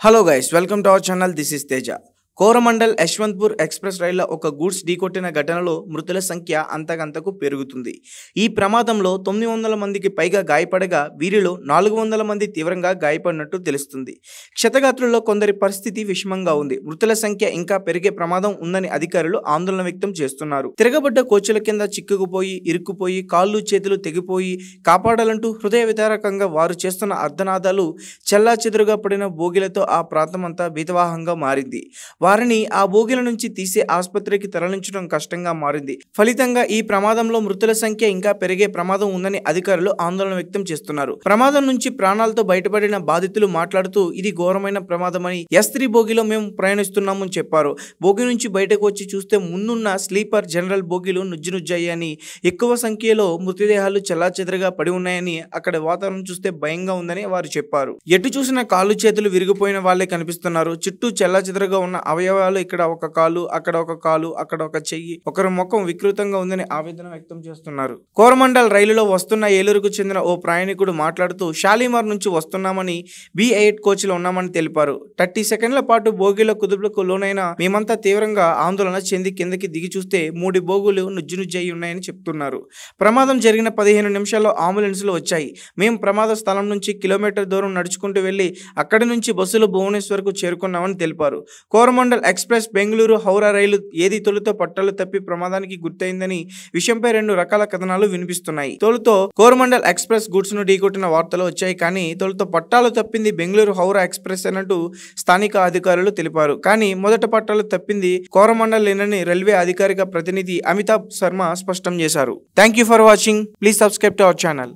Hello guys, welcome to our channel. This is Teja. Coromandel Yesvantpur express రైళ్ల ఒక goods ఢీకొట్టిన ఘటనలో మృతుల సంఖ్య అంతకంతకు పెరుగుతుంది ఈ ప్రమాదంలో తొమ్మిది వందల మందికి పైగా గాయపడగా వీరిలో నాలుగు వందల మంది తీవ్రంగా గాయపడినట్టు తెలుస్తుంది క్షతగాత్రుల్లో కొందరి పరిస్థితి విషమంగా ఉంది మృతుల సంఖ్య ఇంకా పెరిగే ప్రమాదం ఉందని అధికారులు ఆందోళన వ్యక్తం చేస్తున్నారు తిరగబడ్డ కోచ్ల కింద చిక్కుకుపోయి ఇరుక్కుపోయి కాళ్ళు చేతులు తెగిపోయి కాపాడాలంటూ హృదయ వితారకంగా వారు చేస్తున్న అర్ధనాదాలు చెల్లా చెదురుగా పడిన భోగిలతో ఆ ప్రాంతమంతా బీతవాహంగా మారింది వారిని ఆ బోగిల నుంచి తీసి ఆసుపత్రికి తరలించడం కష్టంగా మారింది ఫలితంగా ఈ ప్రమాదంలో మృతుల సంఖ్య ఇంకా పెరిగే ప్రమాదం ఉందని అధికారులు ఆందోళన వ్యక్తం చేస్తున్నారు ప్రమాదం నుంచి ప్రాణాలతో బయటపడిన బాధితులు మాట్లాడుతూ ఇది ఘోరమైన ప్రమాదమని ఎస్ త్రీ బోగిలో మేము ప్రయాణిస్తున్నామని చెప్పారు బోగి నుంచి బయటకు వచ్చి చూస్తే ముందున్న స్లీపర్ జనరల్ బోగిలు నుజ్జునుజ్జయ్యాయని ఎక్కువ సంఖ్యలో మృతదేహాలు చెల్లాచెదరగా పడి ఉన్నాయని అక్కడ వాతావరణం చూస్తే భయంగా ఉందని వారు చెప్పారు ఎటు చూసిన కాళ్ళు చేతులు విరిగిపోయిన వాళ్లే కనిపిస్తున్నారు చుట్టూ చెల్లాచెదరగా ఉన్న అవయవాలు ఇక్కడ ఒక కాలు అక్కడ ఒక కాలు అక్కడ ఒక చెయ్యి ఒకరి ముఖం వికృతంగా ఉందని ఆవేదన వ్యక్తం చేస్తున్నారు కోరమండల్ రైలులో వస్తున్న ఏలూరుకు చెందిన ఓ ప్రయాణికుడు మాట్లాడుతూ షాలిమార్ నుంచి వస్తున్నామని బి ఎయిట్ కోచ్లో ఉన్నామని తెలిపారు థర్టీ సెకండ్ల పాటు బోగిల కుదుపులకు లోనైన మేమంతా తీవ్రంగా ఆందోళన చెంది కిందకి దిగి చూస్తే మూడు బోగులు నుజ్జయి ఉన్నాయని చెప్తున్నారు ప్రమాదం జరిగిన పదిహేను నిమిషాల్లో అంబులెన్సులు వచ్చాయి మేము ప్రమాద స్థలం నుంచి కిలోమీటర్ దూరం నడుచుకుంటూ వెళ్లి అక్కడి నుంచి బస్సులు భువనేశ్వర్కు చేరుకున్నామని తెలిపారు కోరమ కోరమండల్ ఎక్స్ప్రెస్ బెంగళూరు హౌరా రైలు ఏది తొలుతో పట్టాలు తప్పి ప్రమాదానికి గుర్తయిందని విషయంపై రెండు రకాల కథనాలు వినిపిస్తున్నాయి తొలుతో కోరమండల్ ఎక్స్ప్రెస్ గుడ్స్ ను ఢీకొట్టిన వార్తలు వచ్చాయి కానీ తొలితో పట్టాలు తప్పింది బెంగళూరు హౌరా ఎక్స్ప్రెస్ అన్నట్టు స్థానిక అధికారులు తెలిపారు కానీ మొదట పట్టాలు తప్పింది లేనని రైల్వే అధికారిక ప్రతినిధి అమితాబ్ శర్మ స్పష్టం చేశారు thank you for watching please subscribe to our channel